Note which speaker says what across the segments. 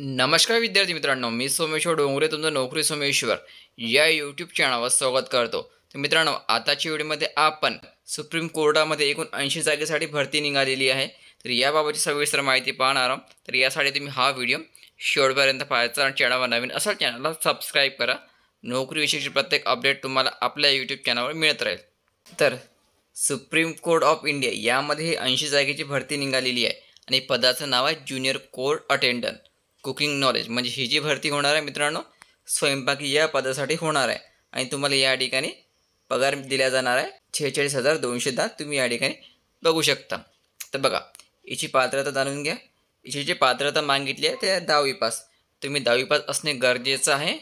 Speaker 1: नमस्कार विद्यार्थी मित्रांनो मी सोमेश्वर डोंगरे तुमचं नोकरी सोमेश्वर या यूट्यूब चॅनलवर स्वागत करतो तर मित्रांनो आताच्या व्हिडिओमध्ये आपण सुप्रीम कोर्टामध्ये एकूण ऐंशी जागेसाठी भरती निघालेली आहे तर याबाबतची सविस्तर माहिती पाहणार आहोत तर यासाठी तुम्ही हा व्हिडिओ शेवटपर्यंत पाहायचा आणि चॅनलवर नवीन असाल चॅनलला सबस्क्राईब करा नोकरीविषयीची प्रत्येक अपडेट तुम्हाला आपल्या यूट्यूब चॅनलवर मिळत राहील तर सुप्रीम कोर्ट ऑफ इंडिया यामध्ये ही ऐंशी जागेची भरती निघालेली आहे आणि पदाचं नाव आहे junior court attendant cooking knowledge म्हणजे ही जी भरती होणार आहे मित्रांनो स्वयंपाकी या पदासाठी होणार आहे आणि तुम्हाला या ठिकाणी पगार दिला जाणार आहे छेहेचाळीस हजार दोनशे दहा तुम्ही या ठिकाणी बघू शकता तर बघा याची पात्रता जाणून घ्या याची जी पात्रता मागितली आहे ते दहावी पास तुम्ही दहावी पास असणे गरजेचं आहे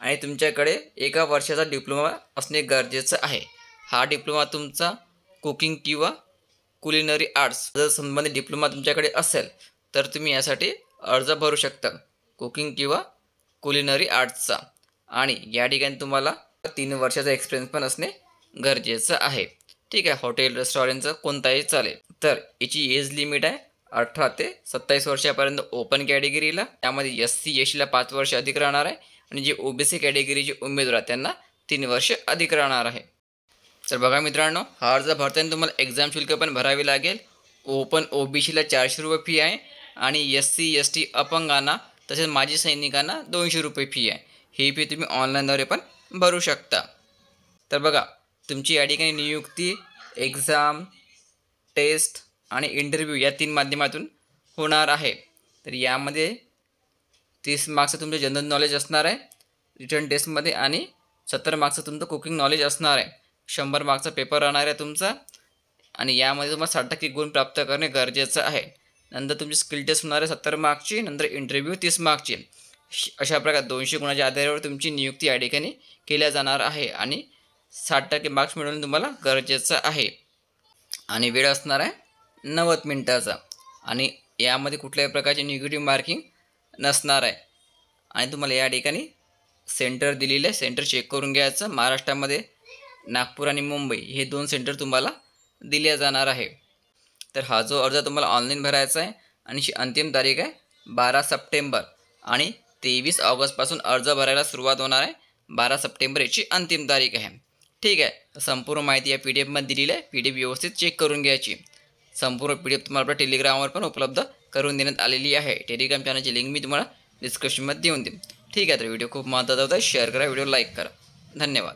Speaker 1: आणि तुमच्याकडे एका वर्षाचा डिप्लोमा असणे गरजेचं आहे हा डिप्लोमा तुमचा कुकिंग किंवा कुलिनरी आर्ट्स जर संबंधित डिप्लोमा तुमच्याकडे असेल तर तुम्ही यासाठी अर्ज भरू शकता कुकिंग किंवा कुलिनरी आर्ट्सचा आणि या ठिकाणी तुम्हाला तीन वर्षाचा एक्सपिरियन्स पण असणे गरजेचं आहे ठीक आहे हॉटेल रेस्टॉरंटचं कोणताही चालेल तर याची एज लिमिट आहे अठरा ते सत्तावीस वर्षापर्यंत ओपन कॅटेगरीला त्यामध्ये एस सी एशीला पाच वर्ष अधिक राहणार आहे आणि जे ओबीसी कॅटेगरीचे उमेदवार त्यांना तीन वर्ष अधिक राहणार आहे तर बघा मित्रांनो हा अर्ज भरताना तुम्हाला एक्झाम शुल्क पण भरावी लागेल ओपन ओबीसीला चारशे रुपये फी आहे आणि एस सी एस टी अपंगांना तसेच माजी सैनिकांना दोनशे रुपये फी आहे ही फी तुम्ही ऑनलाईनद्वारे पण भरू शकता तर बघा तुमची या ठिकाणी नियुक्ती एक्झाम टेस्ट आणि इंटरव्ह्यू या तीन माध्यमातून होणार आहे तर यामध्ये तीस मार्क्सचं तुमचं जनरल नॉलेज असणार आहे रिटर्न टेस्टमध्ये आणि सत्तर मार्क्सचं तुमचं कुकिंग नॉलेज असणार आहे शंभर मार्क्सचा पेपर राहणार आहे तुमचा आणि यामध्ये तुम्हाला साठ टक्के गुण प्राप्त करणे गरजेचं आहे नंतर तुमची स्किल टेस्ट होणार आहे सत्तर मार्क्सची नंतर इंटरव्ह्यू तीस श अशा प्रकारे दोनशे गुणाच्या आधारावर तुमची नियुक्ती या ठिकाणी केल्या जाणार आहे आणि साठ टक्के मार्क्स मिळवणं तुम्हाला गरजेचं आहे आणि वेळ असणार आहे नव्वद मिनटाचा आणि यामध्ये कुठल्याही प्रकारचे निगेटिव्ह मार्किंग नसणार आहे आणि तुम्हाला या ठिकाणी सेंटर दिलेलं आहे सेंटर चेक करून घ्यायचं महाराष्ट्रामध्ये नागपूर आणि मुंबई हे दोन सेंटर तुम्हाला दिल्या जाणार आहे तर हा जो अर्ज तुम्हाला ऑनलाईन भरायचा आहे आणि अंतिम तारीख आहे बारा सप्टेंबर आणि तेवीस ऑगस्टपासून अर्ज भरायला सुरुवात होणार आहे बारा सप्टेंबर याची अंतिम तारीख आहे ठीक आहे संपूर्ण माहिती या पी डी एफमध्ये दिलेली आहे पी डी एफ व्यवस्थित चेक करून घ्यायची संपूर्ण पी डी एफ तुम्हाला आपल्या टेलिग्रामवर पण उपलब्ध करून देण्यात आलेली आहे टेलिग्राम चॅनलची लिंक मी तुम्हाला डिस्क्रिप्शनमध्ये देऊन देईन ठीक आहे तर व्हिडिओ खूप महत्त्वाचा होता शेअर करा व्हिडिओ लाईक करा धन्यवाद